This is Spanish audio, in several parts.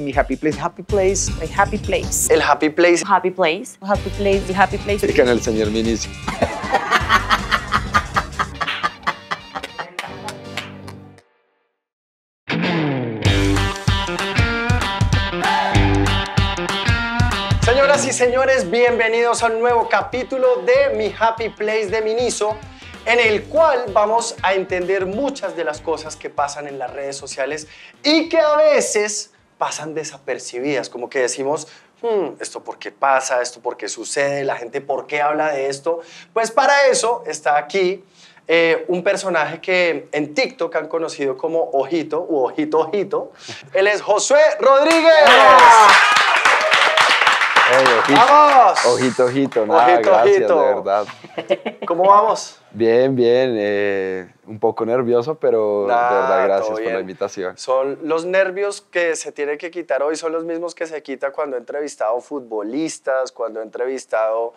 Mi happy place, happy place, my happy place. El happy place. Happy place. Happy place, the happy place. El canal señor ministro. Señoras y señores, bienvenidos a un nuevo capítulo de Mi Happy Place de Miniso, en el cual vamos a entender muchas de las cosas que pasan en las redes sociales y que a veces pasan desapercibidas, como que decimos, hmm, esto por qué pasa, esto por qué sucede, la gente por qué habla de esto. Pues para eso está aquí eh, un personaje que en TikTok han conocido como Ojito u Ojito Ojito. Él es Josué Rodríguez ojito, ¡Vamos! Ojito, ojito, nada, gracias, de verdad. ¿Cómo vamos? Bien, bien, eh, un poco nervioso, pero de verdad gracias por la invitación. Son los nervios que se tiene que quitar hoy, son los mismos que se quita cuando he entrevistado futbolistas, cuando he entrevistado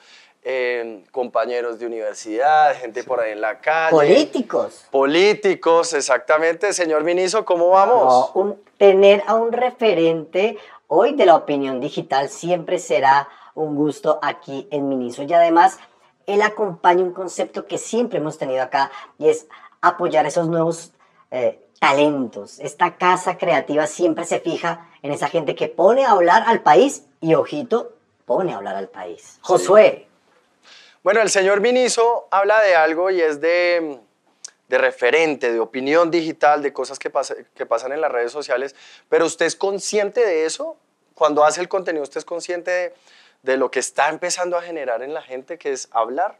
compañeros de universidad, gente por ahí en la calle. Políticos. Políticos, exactamente. Señor ministro ¿cómo vamos? tener a un referente hoy de la opinión digital siempre será un gusto aquí en Miniso. Y además, él acompaña un concepto que siempre hemos tenido acá y es apoyar esos nuevos eh, talentos. Esta casa creativa siempre se fija en esa gente que pone a hablar al país y, ojito, pone a hablar al país. Josué, bueno, el señor ministro habla de algo y es de, referente, de opinión digital, de cosas que, pasan en las redes sociales, pero usted es consciente de eso, cuando hace el contenido, usted es consciente de, lo que está empezando a generar en la gente, que es hablar.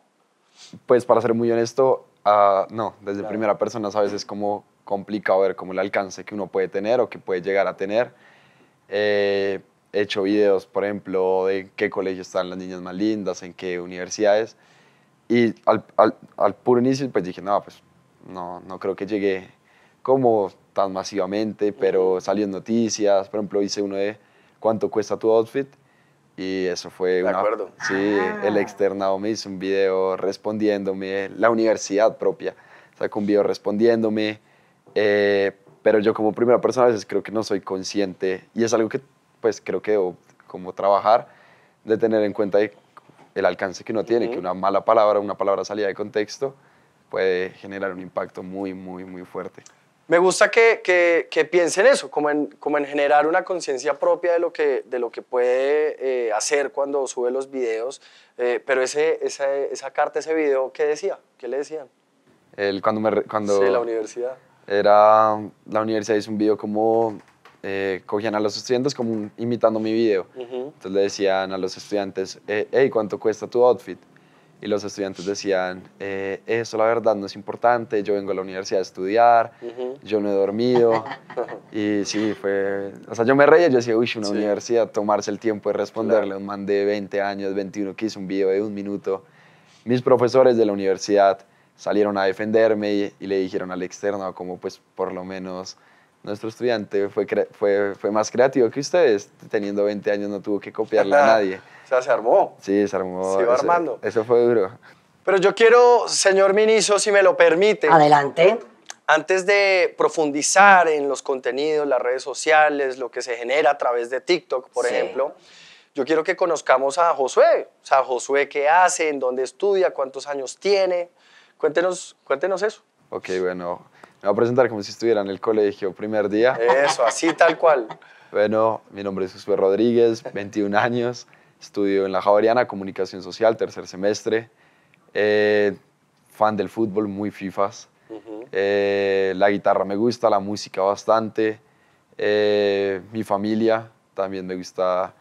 Pues para ser muy honesto, ah, no, desde primera persona a veces es como complicado ver cómo el alcance que uno puede tener o que puede llegar a tener. Eh, he hecho videos, por ejemplo, de qué colegio están las niñas más lindas, en qué universidades. Y al, al, al puro inicio, pues dije, no, pues no, no creo que llegue como tan masivamente, pero salió en noticias. Por ejemplo, hice uno de cuánto cuesta tu outfit y eso fue de acuerdo. sí el ah. externado me hizo un video respondiéndome la universidad propia sacó un video respondiéndome eh, pero yo como primera persona a veces creo que no soy consciente y es algo que pues creo que como trabajar, de tener en cuenta el alcance que uno tiene, que una mala palabra, una palabra salida de contexto, puede generar un impacto muy, muy, muy fuerte. Me gusta que, que, que piensen eso, como en, como en generar una conciencia propia de lo que, de lo que puede eh, hacer cuando sube los videos. Eh, pero ese, esa, esa carta, ese video, ¿qué decía? ¿Qué le decían? El, cuando me, cuando sí, la universidad. Era, la universidad hizo un video como eh, cogían a los estudiantes como imitando mi video. Entonces le decían a los estudiantes, hey, eh, ¿cuánto cuesta tu outfit? Y los estudiantes decían, eh, eso la verdad no es importante, yo vengo a la universidad a estudiar, yo no he dormido. y sí, fue, o sea, yo me reía, yo decía, uy, una universidad, tomarse el tiempo de responderle un man de 20 años, 21, que hizo un video de un minuto. Mis profesores de la universidad salieron a defenderme y le dijeron al externo, como pues por lo menos nuestro estudiante fue, fue, más creativo que ustedes, teniendo 20 años no tuvo que copiarle a nadie. o sea, se armó. Sí, se armó. Se iba armando. Eso fue duro. Pero yo quiero, señor ministro, si me lo permite. Adelante. Antes de profundizar en los contenidos, las redes sociales, lo que se genera a través de TikTok, por ejemplo, yo quiero que conozcamos a Josué. O sea, Josué, ¿qué hace? ¿En dónde estudia? ¿Cuántos años tiene? Cuéntenos, cuéntenos eso. Ok, bueno. Me voy a presentar como si estuviera en el colegio primer día. Eso, así tal cual. Bueno, mi nombre es Josué Rodríguez, 21 años, estudio en la Javariana, Comunicación Social, tercer semestre, eh, fan del fútbol, muy FIFAs. Eh, la guitarra me gusta, la música bastante, eh, mi familia también me gusta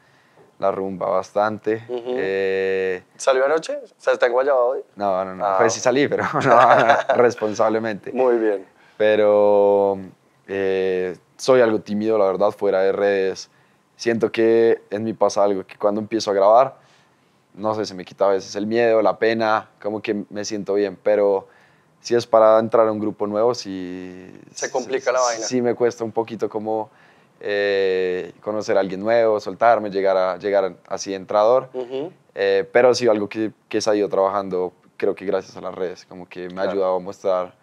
la rumba bastante. ¿Salió anoche? ¿O sea, está en hoy? No, no, no. Ah. Pues sí salí, pero no, responsablemente. Muy bien. Pero eh, soy algo tímido, la verdad, fuera de redes. Siento que en mí pasa algo, que cuando empiezo a grabar, no sé, se me quita a veces el miedo, la pena, como que me siento bien, pero si es para entrar a un grupo nuevo, si... Se complica la vaina. Sí me cuesta un poquito como eh, conocer a alguien nuevo, soltarme, llegar, a, llegar así entrador, eh, pero ha eh, pero sí algo que, que he salido trabajando, creo que gracias a las redes, como que me ha ayudado a mostrar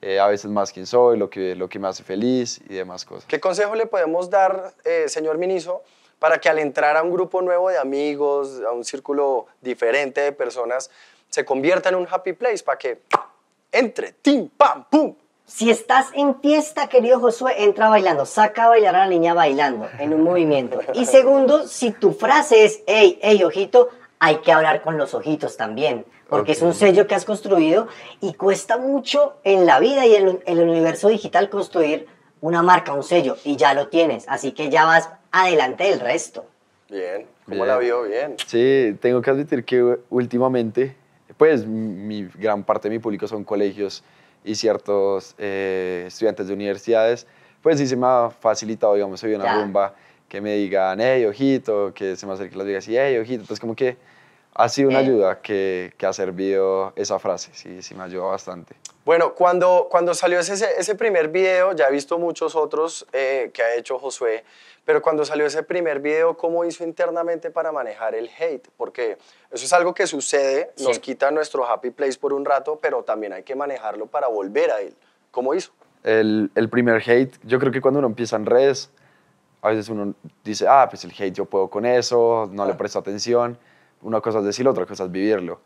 eh, a veces más quién soy, lo que, lo que me hace feliz y demás cosas. ¿Qué consejo le podemos dar, eh, señor Miniso, para que al entrar a un grupo nuevo de amigos, a un círculo diferente de personas, se convierta en un happy place para que entre, tim, pam, pum, si estás en fiesta, querido Josué, entra bailando. Saca a bailar a la niña bailando en un movimiento. Y segundo, si tu frase es, hey, hey, ojito, hay que hablar con los ojitos también porque es un sello que has construido y cuesta mucho en la vida y en, el universo digital construir una marca, un sello, y ya lo tienes, así que ya vas adelante del resto. Bien, ¿cómo la vio? Bien. Sí, tengo que admitir que últimamente, pues mi gran parte de mi público son colegios y ciertos eh, estudiantes de universidades, pues sí se me ha facilitado, digamos, soy una rumba que me digan, hey, ojito, que se me acerque y las así, hey, ojito, entonces como que ha sido una eh. ayuda que, que, ha servido esa frase, sí, sí me ayudó bastante. Bueno, cuando, cuando salió ese, ese primer video, ya he visto muchos otros eh, que ha hecho Josué, pero cuando salió ese primer video, ¿cómo hizo internamente para manejar el hate? Porque eso es algo que sucede, nos quita nuestro happy place por un rato, pero también hay que manejarlo para volver a él. ¿Cómo hizo? El, el primer hate, yo creo que cuando uno empieza en redes, a veces uno dice, ah, pues el hate yo puedo con eso, no le ah. presto atención una cosa es decirlo, otra cosa es vivirlo.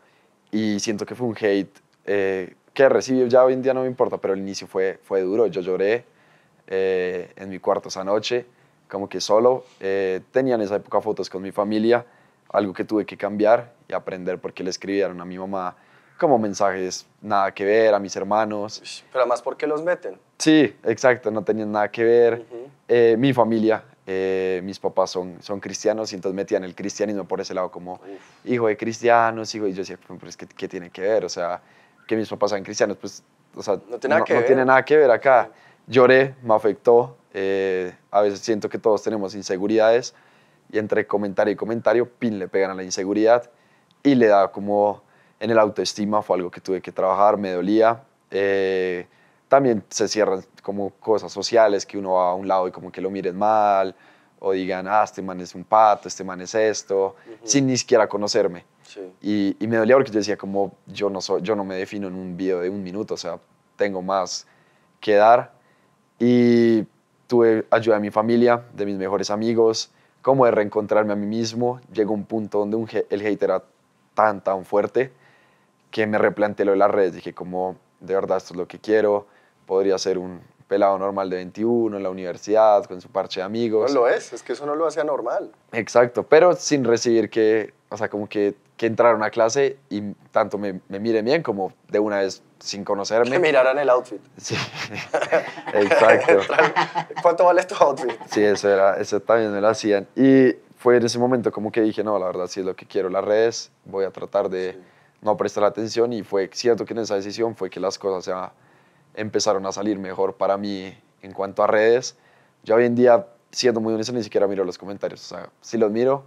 Y siento que fue un hate eh, que recibió ya hoy en día no me importa, pero el inicio fue, fue duro. Yo lloré eh, en mi cuarto esa noche, como que solo. Eh, tenía en esa época fotos con mi familia, algo que tuve que cambiar y aprender porque le escribieron a mi mamá como mensajes nada que ver a mis hermanos. Pero además, porque los meten? Sí, exacto, no tenían nada que ver. Eh, mi familia eh, mis papás son, son cristianos y entonces metían el cristianismo por ese lado como hijo de cristianos, hijo, y yo decía, pues, ¿qué tiene que ver? O sea, que mis papás sean cristianos, pues, o sea, no tiene, nada que ver, acá. Lloré, me afectó, eh, a veces siento que todos tenemos inseguridades y entre comentario y comentario, pin, le pegan a la inseguridad y le da como en el autoestima, fue algo que tuve que trabajar, me dolía. Eh, también se cierran como cosas sociales que uno va a un lado y como que lo miren mal o digan, ah, este man es un pato, este man es esto, sin ni siquiera conocerme. Y, me dolía porque yo decía, como yo no, soy, yo no me defino en un video de un minuto, o sea, tengo más que dar. Y tuve ayuda de mi familia, de mis mejores amigos, como de reencontrarme a mí mismo. Llegó un punto donde un, el hate era tan, tan fuerte que me replanteé lo de las redes. Dije, como, de verdad, esto es lo que quiero podría ser un pelado normal de 21 en la universidad, con su parche de amigos. No lo es, es que eso no lo hacía normal. Exacto, pero sin recibir que, o sea, como que, entrar a una clase y tanto me, me mire bien como de una vez sin conocerme. Que miraran el outfit. Sí, exacto. ¿Cuánto vale tu outfit? Sí, eso, era, eso también me lo hacían. Y fue en ese momento como que dije, no, la verdad si es lo que quiero, las redes, voy a tratar de no prestar atención y fue cierto que en esa decisión fue que las cosas se empezaron a salir mejor para mí en cuanto a redes. Yo hoy en día, siendo muy honesto, ni siquiera miro los comentarios. O sea, si los miro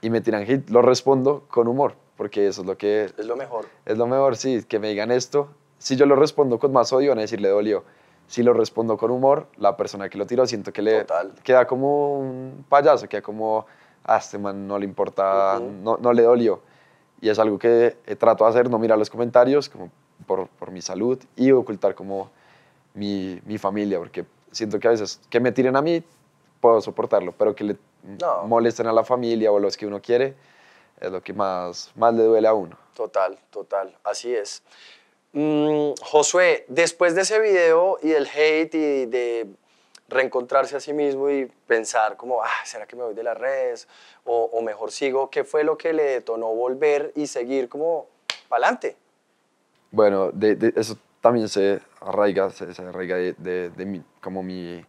y me tiran hit, los respondo con humor, porque eso es lo que... Es lo mejor. Es lo mejor, sí, que me digan esto. Si yo lo respondo con más odio, van a le dolió. Si lo respondo con humor, la persona que lo tiró siento que le queda como un payaso, queda como, ah, este man no le importa, no, no le dolió. Y es algo que trato de hacer, no mirar los comentarios, como por, por mi salud y ocultar como mi, mi, familia, porque siento que a veces que me tiren a mí puedo soportarlo, pero que le molesten a la familia o lo los que uno quiere es lo que más, más le duele a uno. Total, total, así es. Mm, Josué, después de ese video y del hate y de reencontrarse a sí mismo y pensar como, ah, ¿será que me voy de las redes? O, o mejor sigo, ¿qué fue lo que le detonó volver y seguir como para adelante? Bueno, de, eso también se arraiga, se, arraiga de, como mi,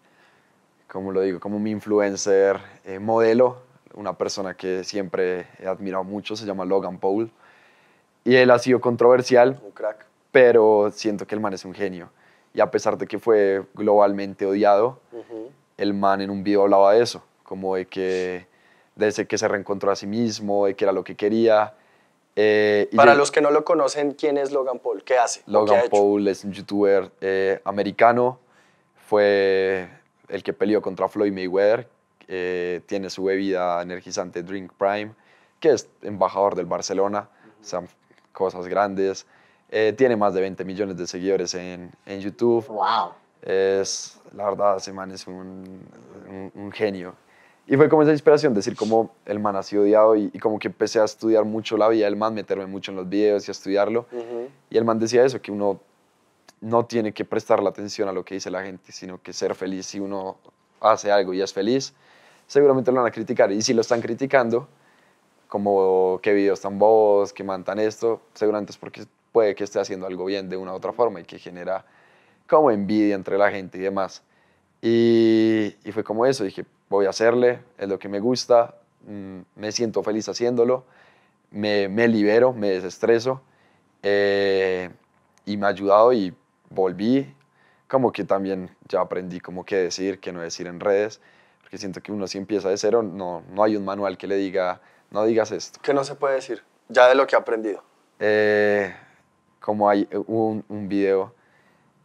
como lo digo, como mi influencer eh, modelo, una persona que siempre he admirado mucho, se llama Logan Paul. Y él ha sido controversial, pero siento que el man es un genio. Y a pesar de que fue globalmente odiado, el man en un video hablaba de eso, como de que, desde que se reencontró a sí mismo, de que era lo que quería, eh, Para los que no lo conocen, ¿quién es Logan Paul? ¿Qué hace? Logan Paul es un youtuber eh, americano, fue el que peleó contra Floyd Mayweather, eh, tiene su bebida energizante Drink Prime, que es embajador del Barcelona, son cosas grandes. tiene más de 20 millones de seguidores en, en YouTube. ¡Wow! Es, la verdad, ese man es un genio. Y fue como esa inspiración, decir como el man ha sido odiado y, como que empecé a estudiar mucho la vida del man, meterme mucho en los videos y a estudiarlo. Y el man decía eso, que uno no tiene que prestar la atención a lo que dice la gente, sino que ser feliz si uno hace algo y es feliz, seguramente lo van a criticar. Y si lo están criticando, como qué videos tan bobos, qué mantan esto, seguramente es porque puede que esté haciendo algo bien de una u otra forma y que genera como envidia entre la gente y demás. y fue como eso, dije, voy a hacerle, es lo que me gusta, mm, me siento feliz haciéndolo, me, libero, me desestreso eh, y me ha ayudado y volví, como que también ya aprendí como qué decir, qué no decir en redes, porque siento que uno si empieza de cero, no, no hay un manual que le diga, no digas esto. ¿Qué no se puede decir ya de lo que ha aprendido? Eh, como hay un, video,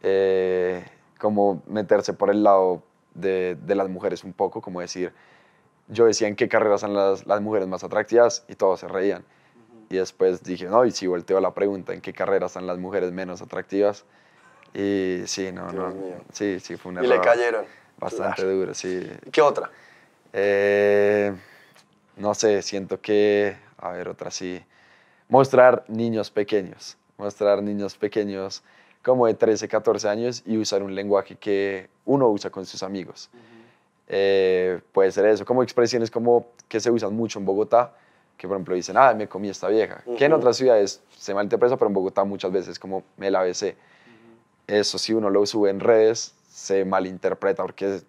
eh, como meterse por el lado de, las mujeres un poco, como decir, yo decía en qué carreras son las, mujeres más atractivas y todos se reían. Y después dije, no, y si volteo la pregunta, ¿en qué carreras son las mujeres menos atractivas? Y sí, no, no. Sí, sí, fue una. Y le cayeron. Bastante duro, sí. ¿Qué otra? Eh, no sé, siento que. A ver, otra sí. Mostrar niños pequeños. Mostrar niños pequeños como de 13, 14 años y usar un lenguaje que uno usa con sus amigos. Eh, puede ser eso, como expresiones como que se usan mucho en Bogotá, que por ejemplo dicen, ah, me comí esta vieja, que en otras ciudades se malinterpreta, pero en Bogotá muchas veces como me la besé. Eso si uno lo sube en redes, se malinterpreta, porque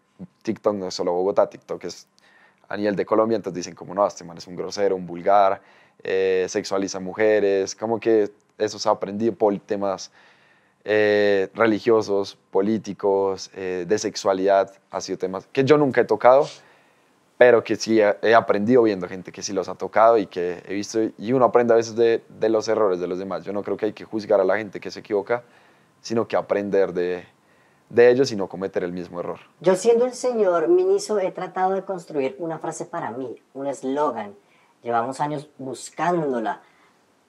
TikTok no es solo Bogotá, TikTok es a nivel de Colombia, entonces dicen como, no, este man es un grosero, un vulgar, eh, sexualiza mujeres, como que eso se ha aprendido por temas eh, religiosos, políticos, eh, de sexualidad, ha sido temas que yo nunca he tocado, pero que sí he aprendido viendo gente que sí los ha tocado y que he visto, y uno aprende a veces de, los errores de los demás. Yo no creo que hay que juzgar a la gente que se equivoca, sino que aprender de, ellos y no cometer el mismo error. Yo siendo el señor ministro he tratado de construir una frase para mí, un eslogan. Llevamos años buscándola,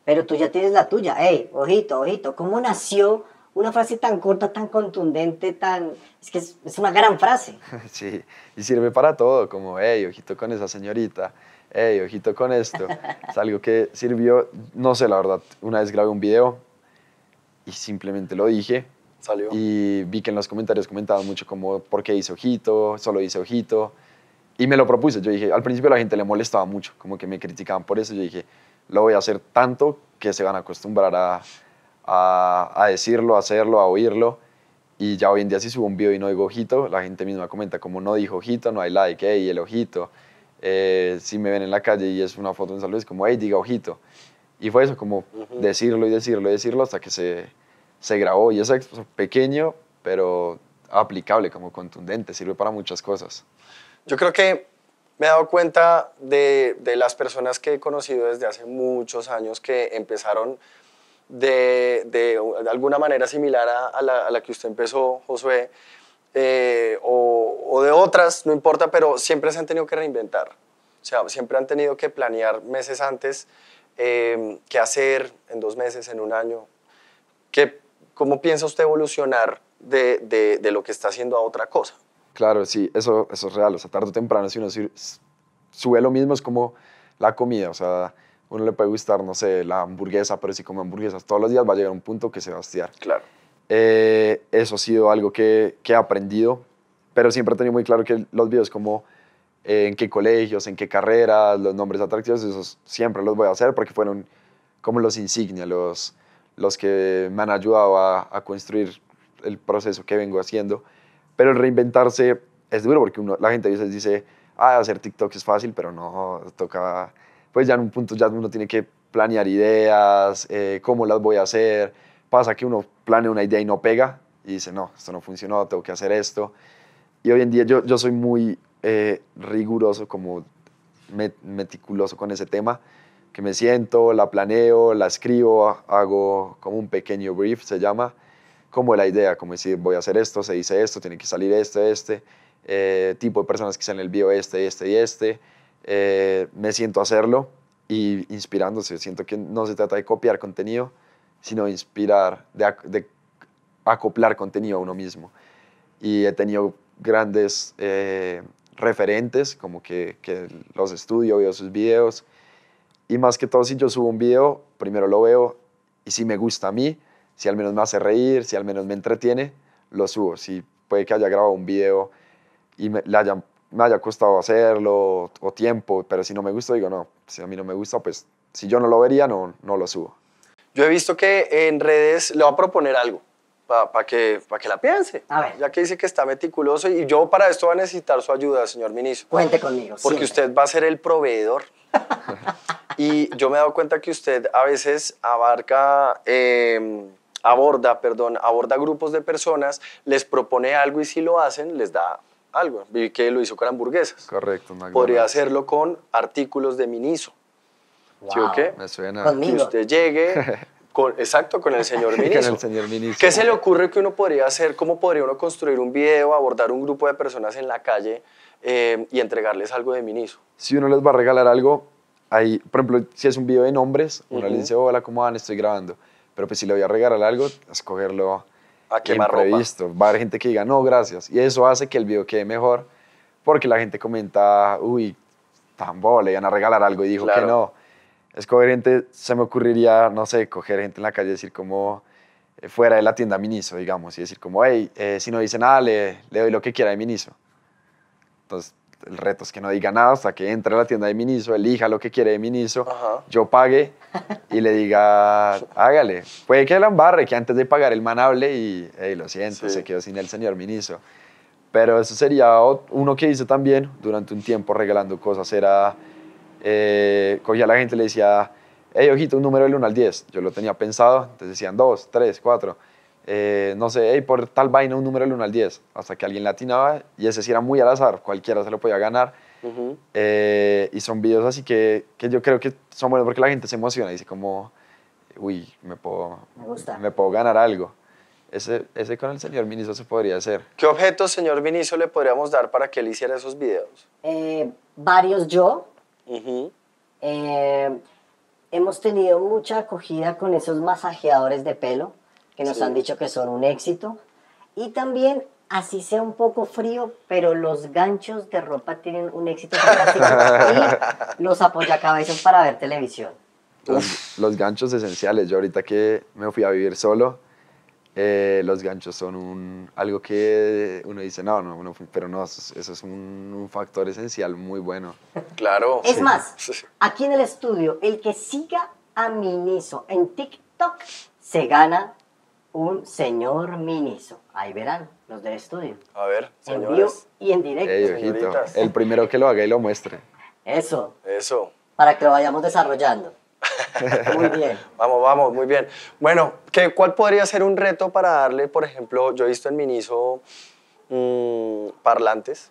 pero tú ya tienes la tuya. Hey, ojito, ojito, ¿cómo nació una frase tan corta, tan contundente, tan... Es que es, es una gran frase. Sí, y sirve para todo, como, hey, ojito con esa señorita, hey, ojito con esto. es algo que sirvió, no sé, la verdad, una vez grabé un video y simplemente lo dije. Salió. Y vi que en los comentarios comentaban mucho como, ¿por qué hice ojito? Solo hice ojito. Y me lo propuse, yo dije, al principio la gente le molestaba mucho, como que me criticaban por eso, yo dije, lo voy a hacer tanto que se van a acostumbrar a a, decirlo, a hacerlo, a oírlo. Y ya hoy en día si subo un video y no digo ojito, la gente misma comenta como no dijo ojito, no hay like, hey, el ojito. Eh, si me ven en la calle y es una foto en salud, es como, hey, diga ojito. Y fue eso, como decirlo y decirlo y decirlo hasta que se, se grabó. Y es pequeño, pero aplicable, como contundente, sirve para muchas cosas. Yo creo que me he dado cuenta de, de las personas que he conocido desde hace muchos años que empezaron de, de, alguna manera similar a, la, que usted empezó, Josué, eh, o, de otras, no importa, pero siempre se han tenido que reinventar. O sea, siempre han tenido que planear meses antes em, qué hacer en dos meses, en un año. ¿Qué, ¿Cómo piensa usted evolucionar de, de, de, lo que está haciendo a otra cosa? Claro, sí, eso, eso es real. O sea, tarde o temprano, si uno sube lo mismo, es como la comida. O sea, uno le puede gustar, no sé, la hamburguesa, pero si come hamburguesas todos los días va a llegar un punto que se va a estirar. Claro. Eh, eso ha sido algo que, que, he aprendido, pero siempre he tenido muy claro que los videos como eh, en qué colegios, en qué carreras, los nombres atractivos, esos siempre los voy a hacer porque fueron como los insignia, los, los que me han ayudado a, a construir el proceso que vengo haciendo. Pero el reinventarse es duro porque uno, la gente a veces dice, ah, hacer TikTok es fácil, pero no, toca pues ya en un punto ya uno tiene que planear ideas, eh, cómo las voy a hacer. Pasa que uno planea una idea y no pega y dice, no, esto no funcionó, tengo que hacer esto. Y hoy en día yo, soy muy eh, riguroso, como meticuloso con ese tema, que me siento, la planeo, la escribo, hago como un pequeño brief, se llama, como la idea, como decir, voy a hacer esto, se dice esto, tiene que salir este, este, eh, tipo de personas que sean el bio este, este y este eh, me siento a hacerlo y inspirándose. Siento que no se trata de copiar contenido, sino inspirar, de, acoplar contenido a uno mismo. Y he tenido grandes eh, referentes, como que, los estudio, veo sus videos. Y más que todo, si yo subo un video, primero lo veo y si me gusta a mí, si al menos me hace reír, si al menos me entretiene, lo subo. Si puede que haya grabado un video y me, le hayan me haya costado hacerlo o tiempo, pero si no me gusta, digo, no, si a mí no me gusta, pues si yo no lo vería, no, no lo subo. Yo he visto que en redes le va a proponer algo para que, para que la piense. Ya que dice que está meticuloso y yo para esto va a necesitar su ayuda, señor ministro. Cuente conmigo. Porque usted va a ser el proveedor. y yo me he dado cuenta que usted a veces abarca... Em, aborda, perdón, aborda grupos de personas, les propone algo y si lo hacen, les da algo. Vi que lo hizo con hamburguesas. Correcto, Podría hacerlo con artículos de Miniso. ¿Sí o qué? Me suena. Que usted llegue, exacto, con el señor Miniso. con el señor Miniso. ¿Qué se le ocurre que uno podría hacer? ¿Cómo podría uno construir un video, abordar un grupo de personas en la calle eh, y entregarles algo de Miniso? Si uno les va a regalar algo, ahí, por ejemplo, si es un video de nombres, uno le dice, hola, ¿cómo van? Estoy grabando. Pero pues si le voy a regalar algo, escogerlo a quemar imprevisto. Va a haber gente que diga, no, gracias. Y eso hace que el video quede mejor porque la gente comenta, uy, tan le iban a regalar algo y dijo que no. Es coherente, se me ocurriría, no sé, coger gente en la calle y decir como eh, fuera de la tienda Miniso, digamos, y decir como, hey, eh, si no dice nada, le, le doy lo que quiera de Miniso. Entonces, el reto es que no diga nada hasta que entre a la tienda de Miniso, elija lo que quiere de Miniso, yo pague y le diga, hágale. Puede que el ambarre, que antes de pagar el man hable y, hey, lo siento, se quedó sin el señor Miniso. Pero eso sería uno que hice también durante un tiempo regalando cosas. Era, eh, cogía a la gente y le decía, hey, ojito, un número del 1 al 10. Yo lo tenía pensado, entonces decían 2, 3, 4 eh, no sé, y por tal vaina un número del 1 al 10, hasta que alguien latinaba y ese sí era muy al azar, cualquiera se lo podía ganar. Eh, y son videos así que, yo creo que son buenos porque la gente se emociona y dice como, uy, me puedo, me, puedo ganar algo. Ese, con el señor ministro se podría hacer. ¿Qué objetos, señor ministro le podríamos dar para que él hiciera esos videos? Eh, varios yo. hemos tenido mucha acogida con esos masajeadores de pelo que nos han dicho que son un éxito. Y también, así sea un poco frío, pero los ganchos de ropa tienen un éxito fantástico. y los apoyacabezas para ver televisión. Los, ganchos esenciales. Yo ahorita que me fui a vivir solo, eh, los ganchos son un, algo que uno dice, no, no, pero no, eso, es un, factor esencial muy bueno. Claro. Es más, aquí en el estudio, el que siga a Miniso en TikTok se gana un señor miniso Ahí verán, los del estudio. A ver, En vivo y en directo. el primero que lo haga y lo muestre. Eso, Eso. para que lo vayamos desarrollando. Muy bien. Vamos, vamos, muy bien. Bueno, ¿qué, ¿cuál podría ser un reto para darle, por ejemplo, yo he visto en Miniso mm, parlantes?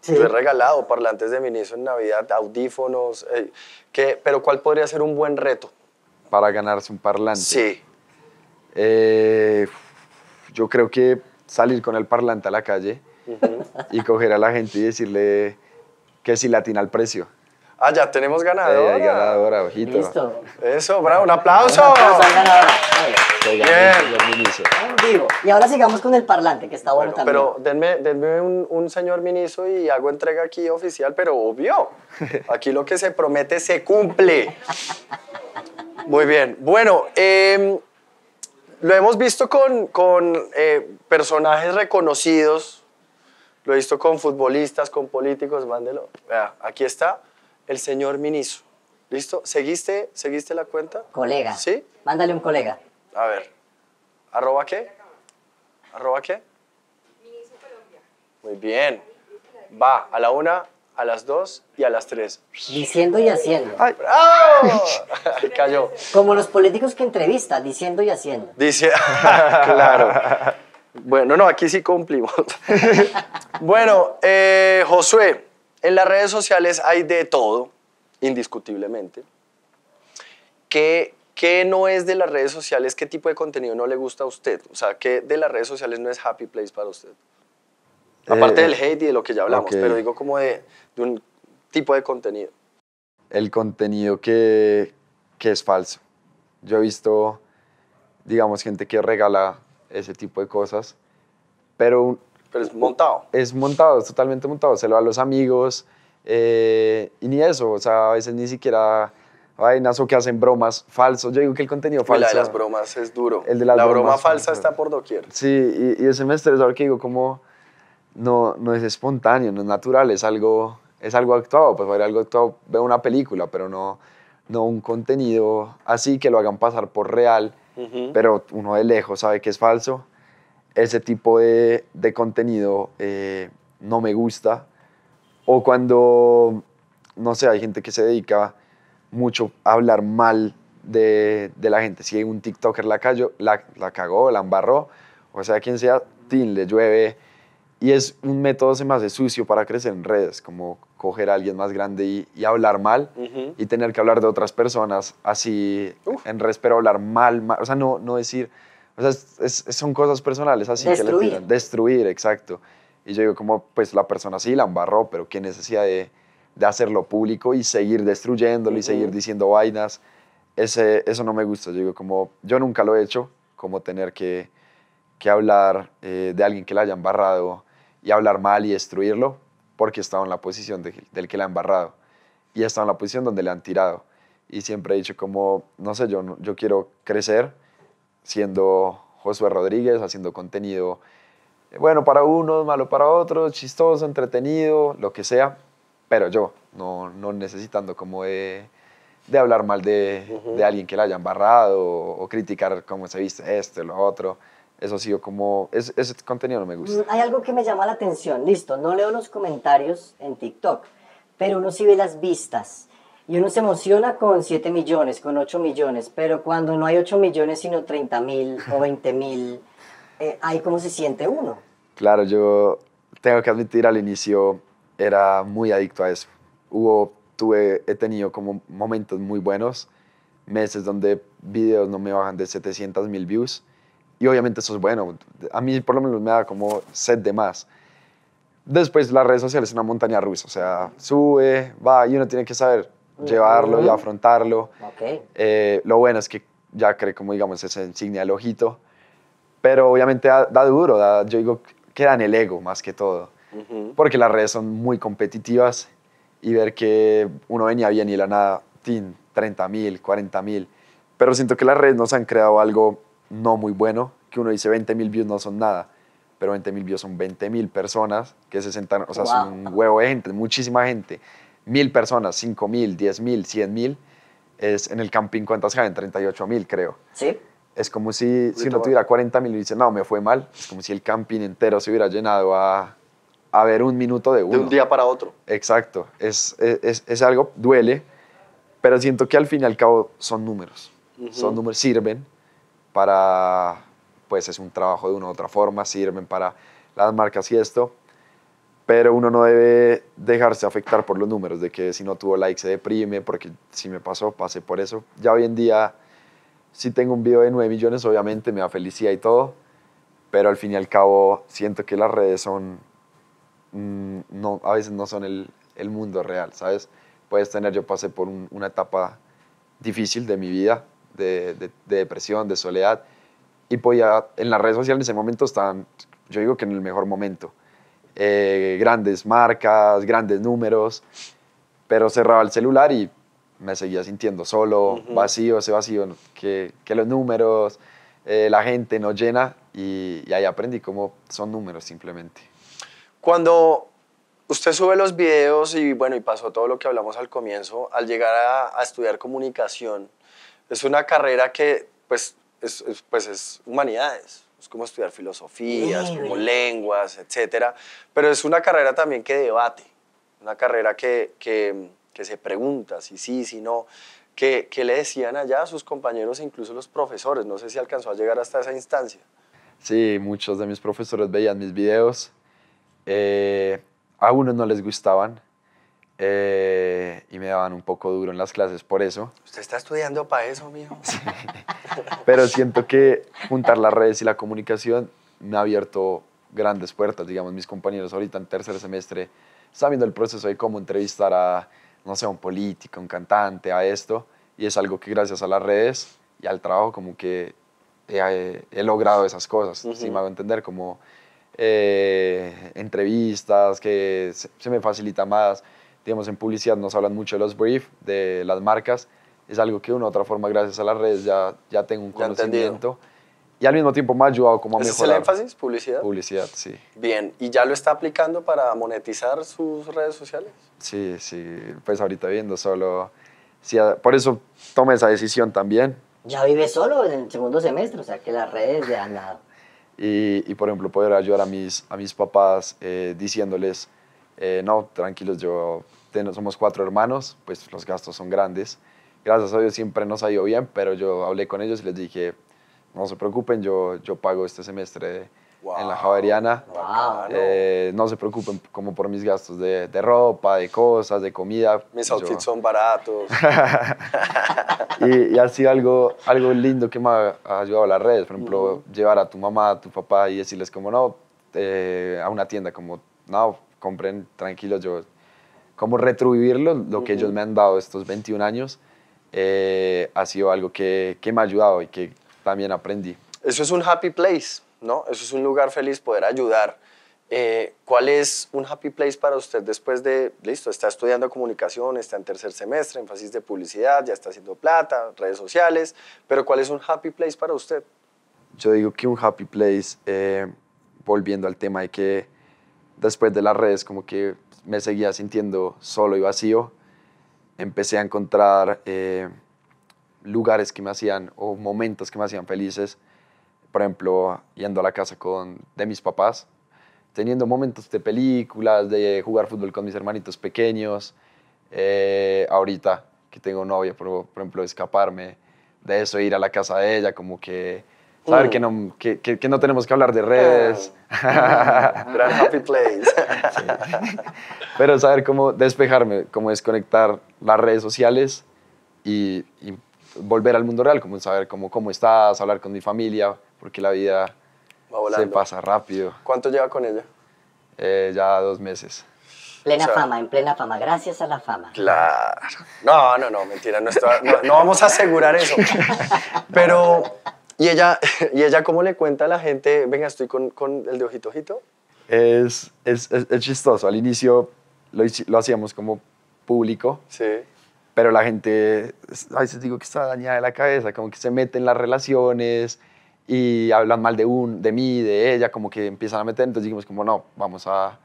Sí. Yo he regalado parlantes de Miniso en Navidad, audífonos, eh, ¿qué? pero ¿cuál podría ser un buen reto? Para ganarse un parlante. Sí, eh, yo creo que salir con el parlante a la calle y coger a la gente y decirle que si latina al precio. Ah, ya tenemos ganadora. Sí, ganadora, ojito. Listo. Eso, bravo, un aplauso. Un aplauso al ganador. Bien. Y ahora sigamos con el parlante, que está bueno, también. Pero denme, denme un, un, señor ministro y hago entrega aquí oficial, pero obvio. Aquí lo que se promete se cumple. Muy bien. Bueno, eh, lo hemos visto con, con eh, personajes reconocidos, lo he visto con futbolistas, con políticos, mándelo. aquí está el señor ministro. ¿Listo? ¿Seguiste, ¿Seguiste la cuenta? Colega. ¿Sí? Mándale un colega. A ver. ¿Arroba qué? ¿Arroba qué? Ministro Colombia. Muy bien. Va, a la una a las 2 y a las 3. Diciendo y haciendo. Ay, Cayó. Como los políticos que entrevista, diciendo y haciendo. Dice, claro. Bueno, no, aquí sí cumplimos. bueno, eh, Josué, en las redes sociales hay de todo, indiscutiblemente. ¿Qué, ¿Qué no es de las redes sociales? ¿Qué tipo de contenido no le gusta a usted? O sea, ¿qué de las redes sociales no es happy place para usted? Aparte eh, del hate y de lo que ya hablamos, pero digo como de, un tipo de contenido. El contenido que, que es falso. Yo he visto, digamos, gente que regala ese tipo de cosas, pero... Pero es montado. Es montado, es totalmente montado. Se lo da a los amigos eh, y ni eso, o sea, a veces ni siquiera vainas o que hacen bromas falsos. Yo digo que el contenido falso. El de las bromas es duro. El de las la broma falsa está por doquier. Sí, y, y ese es estresó que digo, como no, no es espontáneo, no es natural, es algo, es algo actuado. Pues ver algo actuado, veo una película, pero no, no un contenido así que lo hagan pasar por real, pero uno de lejos sabe que es falso. Ese tipo de, de contenido eh, no me gusta. O cuando, no sé, hay gente que se dedica mucho a hablar mal de, la gente. Si hay un TikToker la, cayó, la, la cagó, la embarró, o sea, quien sea, tin, le llueve y es un método, se de sucio para crecer en redes, como coger a alguien más grande y, hablar mal y tener que hablar de otras personas así en redes, pero hablar mal, o sea, no, no decir, o sea, son cosas personales así que le tiran, destruir, exacto. Y yo digo, como pues la persona sí la embarró, pero qué necesidad de, de hacerlo público y seguir destruyéndolo y seguir diciendo vainas. Ese, eso no me gusta. Yo digo, como yo nunca lo he hecho, como tener que, que hablar eh, de alguien que la haya embarrado y hablar mal y destruirlo porque estaba en la posición del que le han barrado y estaba en la posición donde le han tirado. Y siempre he dicho como, no sé, yo, yo quiero crecer siendo Josué Rodríguez, haciendo contenido eh, bueno para unos, malo para otros, chistoso, entretenido, lo que sea, pero yo, no, necesitando como de, de hablar mal de, alguien que le hayan embarrado o, criticar cómo se viste esto, lo otro eso ha sido como, ese contenido no me gusta. Hay algo que me llama la atención, listo, no leo los comentarios en TikTok, pero uno sí ve las vistas. Y uno se emociona con 7 millones, con 8 millones, pero cuando no hay 8 millones sino 30 mil o 20 mil, eh, ahí cómo se siente uno. Claro, yo tengo que admitir, al inicio era muy adicto a eso. Hubo, tuve, he tenido como momentos muy buenos, meses donde videos no me bajan de 700 mil views y obviamente eso es bueno. A mí por lo menos me da como sed de más. Después las redes sociales es una montaña rusa, o sea, sube, va y uno tiene que saber llevarlo y afrontarlo. Eh, lo bueno es que ya cree como digamos ese insignia del ojito, pero obviamente da, duro, yo digo, queda en el ego más que todo, porque las redes son muy competitivas y ver que uno venía bien y la nada, tin, 30 mil, 40 mil, pero siento que las redes nos han creado algo no muy bueno, que uno dice 20 mil views no son nada, pero 20 mil views son 20 mil personas que se sentaron, o sea, un huevo de gente, muchísima gente, mil personas, 5 mil, 10 mil, 100 mil, es en el camping cuántas caben, 38 mil creo. Sí. Es como si, si uno tuviera 40 mil y dice, no, me fue mal, es como si el camping entero se hubiera llenado a, a ver un minuto de uno. De un día para otro. Exacto, es, es, algo, duele, pero siento que al fin y al cabo son números, son números, sirven para, pues es un trabajo de una u otra forma, sirven para las marcas y esto, pero uno no debe dejarse afectar por los números, de que si no tuvo like se deprime, porque si me pasó, pasé por eso. Ya hoy en día, si tengo un video de 9 millones, obviamente me da felicidad y todo, pero al fin y al cabo siento que las redes son, mm, no, a veces no son el, el, mundo real, ¿sabes? Puedes tener, yo pasé por una etapa difícil de mi vida, de, depresión, de soledad. Y podía, pues en las redes sociales en ese momento estaban, yo digo que en el mejor momento, eh, grandes marcas, grandes números, pero cerraba el celular y me seguía sintiendo solo, vacío, ese vacío, que, los números, eh, la gente no llena y, ahí aprendí cómo son números simplemente. Cuando usted sube los videos y bueno, y pasó todo lo que hablamos al comienzo, al llegar a estudiar comunicación, es una carrera que, pues, es, pues es humanidades. Es como estudiar filosofías, como lenguas, etc. Pero es una carrera también que debate. Una carrera que, que, que se pregunta si sí, si no. ¿Qué le decían allá a sus compañeros e incluso los profesores. No sé si alcanzó a llegar hasta esa instancia. Sí, muchos de mis profesores veían mis videos. Eh, a algunos no les gustaban, eh, y me daban un poco duro en las clases por eso. Usted está estudiando para eso, mijo. Pero siento que juntar las redes y la comunicación me ha abierto grandes puertas. Digamos, mis compañeros ahorita en tercer semestre están viendo el proceso de cómo entrevistar a, no sé, a un político, a un cantante, a esto. Y es algo que gracias a las redes y al trabajo como que he, logrado esas cosas. Si me hago entender, como eh, entrevistas, que se, se me facilita más digamos, en publicidad nos hablan mucho de los brief, de las marcas. Es algo que de otra forma, gracias a las redes, ya, ya tengo un conocimiento. Y al mismo tiempo me ha ayudado como a ¿Ese mejorar. ¿Es el énfasis? ¿Publicidad? Publicidad, sí. Bien, ¿y ya lo está aplicando para monetizar sus redes sociales? Sí, sí, pues ahorita viendo solo... Sí, por eso tomé esa decisión también. Ya vive solo en el segundo semestre, o sea que las redes ya han dado. Y, y, por ejemplo, poder ayudar a mis, a mis papás eh, diciéndoles, eh, no, tranquilos, yo este, somos cuatro hermanos, pues los gastos son grandes. Gracias a Dios siempre nos ha ido bien, pero yo hablé con ellos y les dije, no se preocupen, yo, yo pago este semestre en la Javeriana. Eh, no. se preocupen como por mis gastos de, ropa, de cosas, de comida. Mis outfits son baratos. y, y, así algo, algo lindo que me ha, ayudado a las redes, por ejemplo, llevar a tu mamá, a tu papá y decirles como no, eh, a una tienda como no, compren tranquilos, yo como retribuirlo, lo que ellos me han dado estos 21 años, eh, ha sido algo que, que, me ha ayudado y que también aprendí. Eso es un happy place, ¿no? Eso es un lugar feliz poder ayudar. Eh, ¿Cuál es un happy place para usted después de, listo, está estudiando comunicación, está en tercer semestre, énfasis de publicidad, ya está haciendo plata, redes sociales, pero ¿cuál es un happy place para usted? Yo digo que un happy place, eh, volviendo al tema de que después de las redes, como que me seguía sintiendo solo y vacío, empecé a encontrar eh, lugares que me hacían o momentos que me hacían felices. Por ejemplo, yendo a la casa con, de mis papás, teniendo momentos de películas, de jugar fútbol con mis hermanitos pequeños. Eh, ahorita que tengo novia, por ejemplo, escaparme de eso, ir a la casa de ella, como que saber uh. que, no, que, que, no tenemos que hablar de redes. Ah, gran happy place. Pero saber cómo despejarme, cómo desconectar las redes sociales y, volver al mundo real, como saber cómo, cómo estás, hablar con mi familia, porque la vida se pasa rápido. ¿Cuánto lleva con ella? Eh, ya dos meses. Plena fama, en plena fama, gracias a la fama. Claro. No, no, no, mentira, no vamos a asegurar eso. Pero y ella, y ella ¿cómo le cuenta a la gente? Venga, estoy con, el de ojito ojito. Es, es, es, chistoso. Al inicio lo, hacíamos como público. Sí. Pero la gente, a veces digo que está dañada de la cabeza, como que se meten en las relaciones y hablan mal de un, de mí, de ella, como que empiezan a meter. Entonces dijimos como, no, vamos a,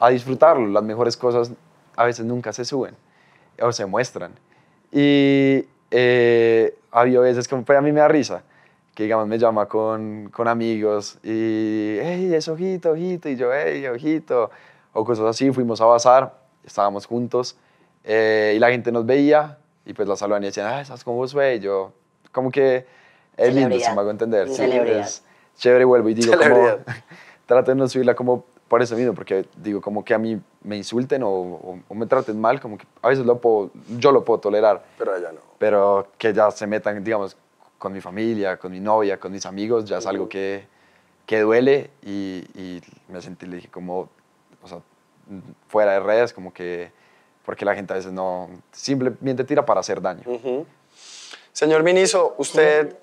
a disfrutarlo. Las mejores cosas a veces nunca se suben o se muestran. Y eh, había veces como, a mí me da risa que digamos me llama con, con amigos y, hey, es ojito, ojito, y yo, hey, ojito, o cosas así, fuimos a bazar, estábamos juntos eh, y la gente nos veía y pues la saludan y decían, ah, estás con Josué, yo, como que es lindo, se me hago entender, sí, chévere, vuelvo y digo, como, de subirla como por eso mismo, porque digo, como que a mí me insulten o, o, me traten mal, como que a veces lo puedo, yo lo puedo tolerar. Pero ella no. Pero que ya se metan, digamos, con mi familia, con mi novia, con mis amigos, ya es algo que, que duele y, me sentí, le dije, como, o sea, fuera de redes, como que, porque la gente a veces no, simplemente tira para hacer daño. Señor ministro ¿usted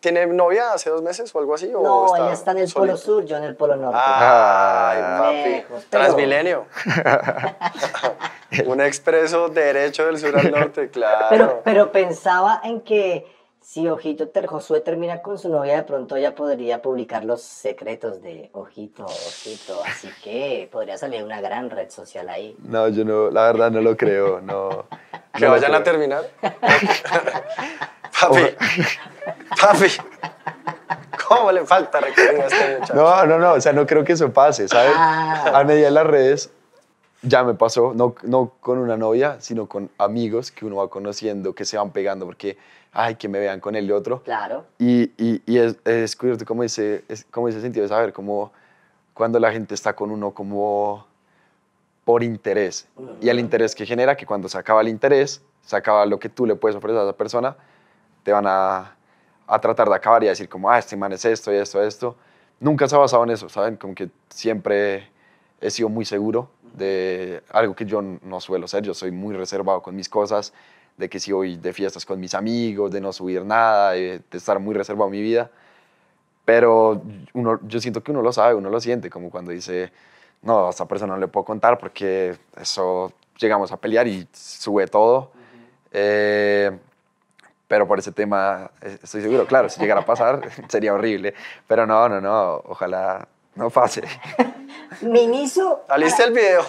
tiene novia hace dos meses o algo así? ¿o no, ella está en el Polo Sur, yo en el Polo Norte. Ay, ah. papi, transmilenio. Un expreso derecho del sur al norte, claro. pero pensaba en que si Ojito ter, Josué termina con su novia, de pronto ya podría publicar los secretos de Ojito, Ojito. Así que podría salir una gran red social ahí. No, yo no, la verdad no lo creo, no. ¿Que vayan a terminar? papi, papi. ¿Cómo le falta este muchacho? No, no, no, o sea, no creo que eso pase, ¿sabes? Ah. A medida de las redes, ya me pasó, no, no con una novia, sino con amigos que uno va conociendo, que se van pegando, porque ay, que me vean con el otro. Claro. Y, y, y es, cómo como ese, es, como sentido de saber, cómo cuando la gente está con uno como por interés. Y el interés que genera, que cuando se acaba el interés, se acaba lo que tú le puedes ofrecer a esa persona, te van a, a tratar de acabar y decir como, ah, este man es esto y esto, esto. Nunca se ha basado en eso, ¿saben? Como que siempre he sido muy seguro de algo que yo no suelo ser. Yo soy muy reservado con mis cosas de que si voy de fiestas con mis amigos, de no subir nada, de, estar muy reservado en mi vida. Pero uno, yo siento que uno lo sabe, uno lo siente, como cuando dice, no, a esta persona no le puedo contar porque eso llegamos a pelear y sube todo. Eh, pero por ese tema eh, estoy seguro, claro, si llegara a pasar sería horrible. Pero no, no, no, ojalá no fácil. Miniso. Aliste el video.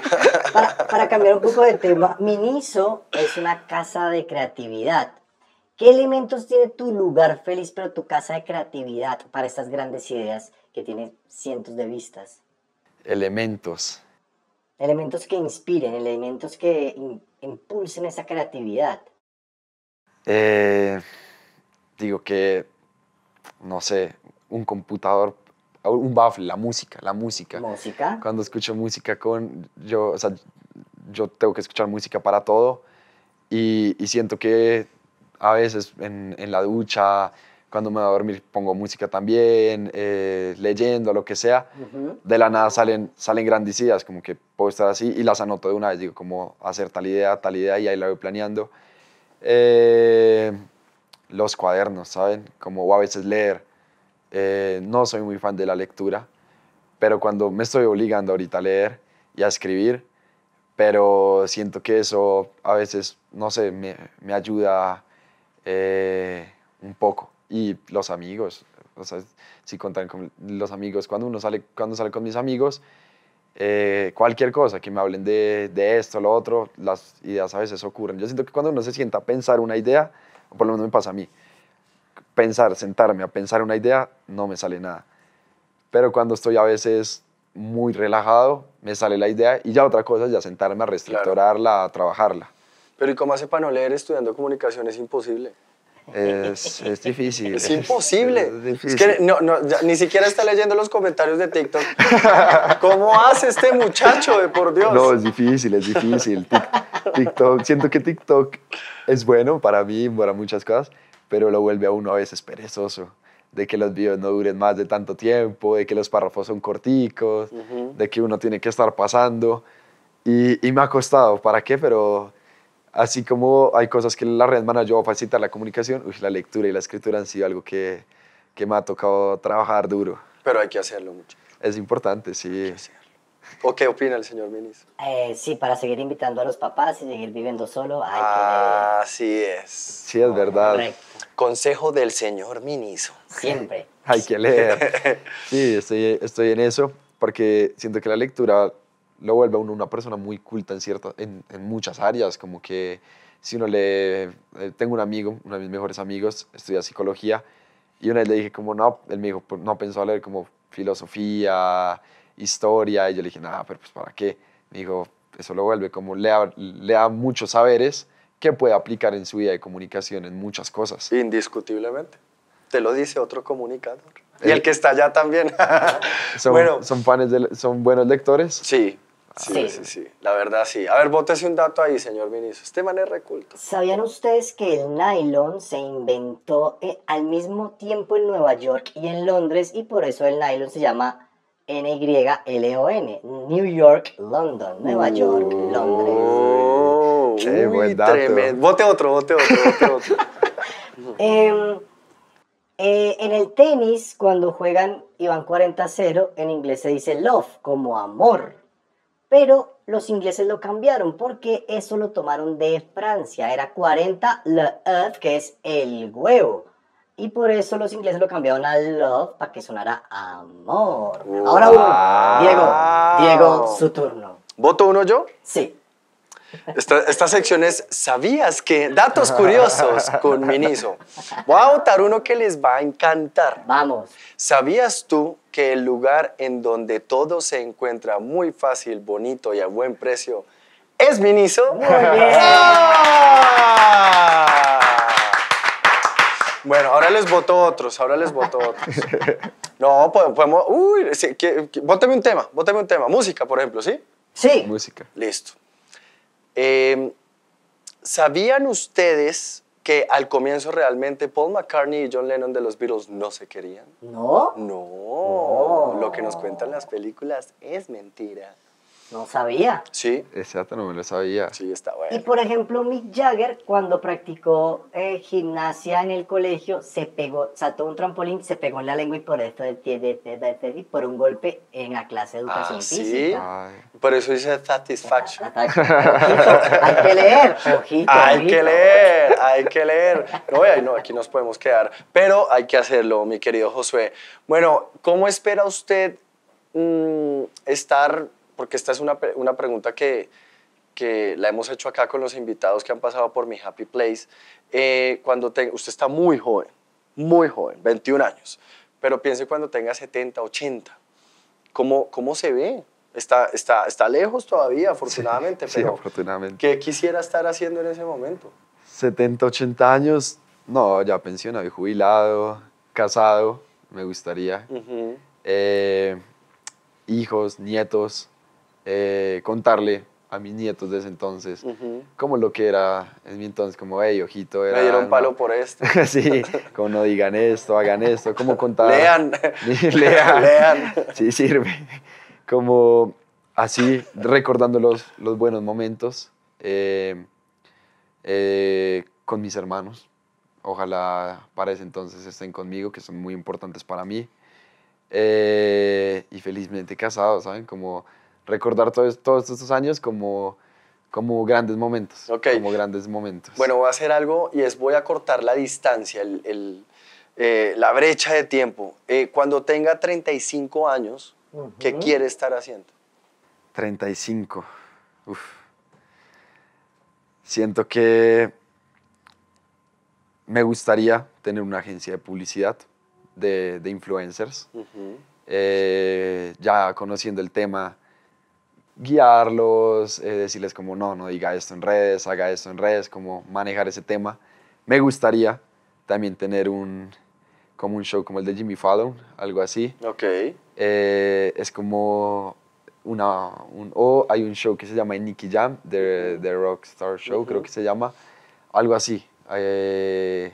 Para, cambiar un poco de tema, Miniso es una casa de creatividad. ¿Qué elementos tiene tu lugar feliz, pero tu casa de creatividad para estas grandes ideas que tienen cientos de vistas? Elementos. Elementos que inspiren, elementos que impulsen esa creatividad. Eh, digo que, no sé, un computador un baffle, la música, la música. ¿Música? Cuando escucho música con, yo, o sea, yo tengo que escuchar música para todo y, siento que a veces en, la ducha, cuando me voy a dormir, pongo música también, eh, leyendo, lo que sea. De la nada salen, salen como que puedo estar así y las anoto de una vez, digo, como hacer tal idea, tal idea y ahí la voy planeando. Eh, los cuadernos, ¿saben? Como o a veces leer eh, no soy muy fan de la lectura, pero cuando me estoy obligando ahorita a leer y a escribir, pero siento que eso a veces, no sé, me, ayuda eh, un poco. Y los amigos, si contan con los amigos, cuando uno sale, cuando sale con mis amigos, eh, cualquier cosa, que me hablen de, de, esto, lo otro, las ideas a veces ocurren. Yo siento que cuando uno se sienta a pensar una idea, por lo menos me pasa a mí, pensar, sentarme a pensar una idea, no me sale nada. Pero cuando estoy a veces muy relajado, me sale la idea y ya otra cosa es ya sentarme a reestructurarla, a trabajarla. Pero ¿y cómo hace para no leer estudiando comunicación? Es imposible. Es, difícil. Es, imposible. Es, que no, ni siquiera está leyendo los comentarios de TikTok. ¿Cómo hace este muchacho de por Dios? No, es difícil, es difícil. TikTok, siento que TikTok es bueno para mí, para muchas cosas, pero lo vuelve a uno a veces perezoso de que los videos no duren más de tanto tiempo, de que los párrafos son corticos, de que uno tiene que estar pasando. Y, me ha costado, ¿para qué? Pero así como hay cosas que la red me yo a facilitar la comunicación, la lectura y la escritura han sido algo que, me ha tocado trabajar duro. Pero hay que hacerlo mucho. Es importante, sí. ¿O qué opina el señor ministro? Eh, sí, para seguir invitando a los papás y seguir viviendo solo. Hay ah, sí es. Sí, es verdad. Consejo del señor ministro. Siempre. hay que leer. Sí, estoy, en eso porque siento que la lectura lo vuelve a uno una persona muy culta en, en, muchas áreas, como que si uno le... Eh, tengo un amigo, uno de mis mejores amigos, estudia psicología, y una vez le dije como, no, él me dijo, pues, no a leer como filosofía, historia. Y yo le dije, nada, pero pues ¿para qué? Me dijo, eso lo vuelve como le da, muchos saberes que puede aplicar en su vida de comunicación en muchas cosas. Indiscutiblemente. Te lo dice otro comunicador. y eh, el que está allá también. son, bueno, son, fans ¿Son buenos lectores? Ah, sí, sí, sí, sí, La verdad, sí. A ver, bótese un dato ahí, señor ministro. Este man reculto. ¿Sabían ustedes que el nylon se inventó eh, al mismo tiempo en Nueva York y en Londres y por eso el nylon se llama N-Y-L-O-N. New York, London. Nueva York, uh, Londres. Oh, Qué buen dato. Vote otro, vote otro, otro. Em, eh, en el tenis, cuando juegan y van 40-0, en inglés se dice love, como amor. Pero los ingleses lo cambiaron porque eso lo tomaron de Francia. Era 40 le que es el huevo. Y por eso los ingleses lo cambiaron a love para que sonara amor. Ahora uno. Uh, Diego, Diego, su turno. ¿Voto uno yo? Sí. Esta, esta sección es ¿Sabías que? Datos curiosos con Miniso. Voy a votar uno que les va a encantar. Vamos. ¿Sabías tú que el lugar en donde todo se encuentra muy fácil, bonito y a buen precio es Miniso? Muy bien. ¡Ah! Bueno, ahora les voto otros, ahora les voto otros. No, podemos. Uy, sí, un tema, bóteme un tema. Música, por ejemplo, ¿sí? Sí. Música. Listo. Em, ¿Sabían ustedes que al comienzo realmente Paul McCartney y John Lennon de los Beatles no se querían? No. no. Lo que nos cuentan las películas es mentira. No sabía. Sí. Exacto, no me lo sabía. Sí, está bueno. Y por ejemplo, Mick Jagger, cuando practicó eh, gimnasia en el colegio, se pegó, saltó un trampolín, se pegó en la lengua y por esto de, de, por un golpe en la clase de educación ah, ¿sí? Por eso dice satisfaction. hay que leer, Hay que leer, hay que leer. No, no, aquí nos podemos quedar, pero hay que hacerlo, mi querido Josué. Bueno, ¿cómo espera usted mm, estar porque esta es una, una pregunta que, que la hemos hecho acá con los invitados que han pasado por mi Happy Place. Eh, cuando usted está muy joven, muy joven, 21 años, pero piense cuando tenga 70, 80, ¿cómo, cómo se ve? Está, está, está lejos todavía, afortunadamente, sí, pero afortunadamente. ¿qué quisiera estar haciendo en ese momento? 70, 80 años, no, ya pensionado, jubilado, casado, me gustaría. Eh, hijos, nietos, eh, contarle a mis nietos de ese entonces, como lo que era en mi entonces, como, hey, ojito, era... Me dieron palo por esto. sí, como no digan esto, hagan esto, como contar... Lean. Lean. Lean. Sí, sirve. Como así, recordando los, los buenos momentos eh, eh, con mis hermanos. Ojalá para ese entonces estén conmigo, que son muy importantes para mí. Eh, y felizmente casados, ¿saben? Como recordar todos estos años como, como grandes momentos. Como grandes momentos. Bueno, voy a hacer algo y es voy a cortar la distancia, eh, la brecha de tiempo. Eh, cuando tenga 35 años, ¿qué quiere estar haciendo? 35. Siento que me gustaría tener una agencia de publicidad de, influencers. Eh, ya conociendo el tema, guiarlos, eh, decirles como no, no diga esto en redes, haga esto en redes, como manejar ese tema. Me gustaría también tener un, como un show como el de Jimmy Fallon, algo así. Ok. Eh, es como una, un, o hay un show que se llama Nicky Jam, The, the Rockstar Show, creo que se llama, algo así. Eh,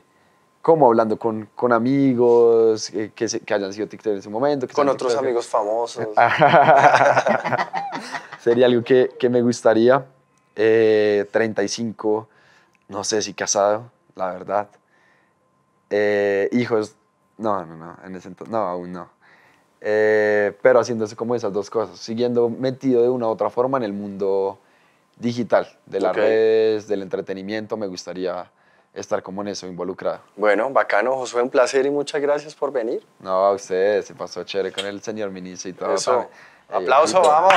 como hablando con, con amigos que, que, hayan sido TikTok en ese momento. con otros amigos famosos. sería algo que, que me gustaría. 35, eh, no sé si casado, la verdad. Eh, hijos, no, no, no, en ese entonces, no, aún no. Eh, pero haciéndose como esas dos cosas, siguiendo metido de una u otra forma en el mundo digital, de las redes, del entretenimiento, me gustaría estar como en eso, involucrado. Bueno, bacano, Josué, un placer y muchas gracias por venir. No, a ustedes, se pasó chévere con el señor ministro y todo. Eso, aplauso, vamos.